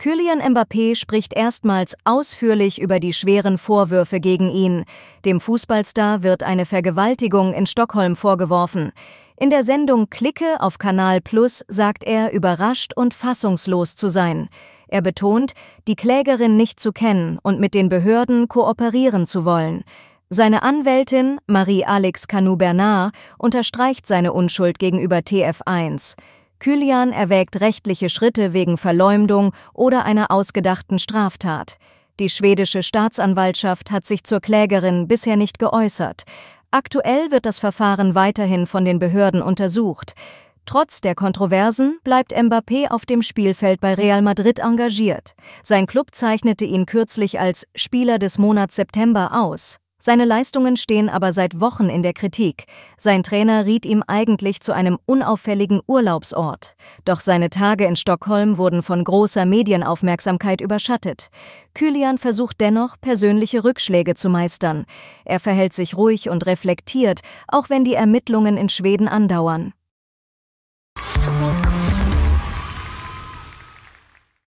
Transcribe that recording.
Kylian Mbappé spricht erstmals ausführlich über die schweren Vorwürfe gegen ihn. Dem Fußballstar wird eine Vergewaltigung in Stockholm vorgeworfen. In der Sendung Clique auf Kanal Plus sagt er, überrascht und fassungslos zu sein. Er betont, die Klägerin nicht zu kennen und mit den Behörden kooperieren zu wollen. Seine Anwältin, Marie-Alex Canou-Bernard, unterstreicht seine Unschuld gegenüber TF1. Kylian erwägt rechtliche Schritte wegen Verleumdung oder einer ausgedachten Straftat. Die schwedische Staatsanwaltschaft hat sich zur Klägerin bisher nicht geäußert. Aktuell wird das Verfahren weiterhin von den Behörden untersucht. Trotz der Kontroversen bleibt Mbappé auf dem Spielfeld bei Real Madrid engagiert. Sein Club zeichnete ihn kürzlich als Spieler des Monats September aus. Seine Leistungen stehen aber seit Wochen in der Kritik. Sein Trainer riet ihm eigentlich zu einem unauffälligen Urlaubsort. Doch seine Tage in Stockholm wurden von großer Medienaufmerksamkeit überschattet. Kylian versucht dennoch, persönliche Rückschläge zu meistern. Er verhält sich ruhig und reflektiert, auch wenn die Ermittlungen in Schweden andauern.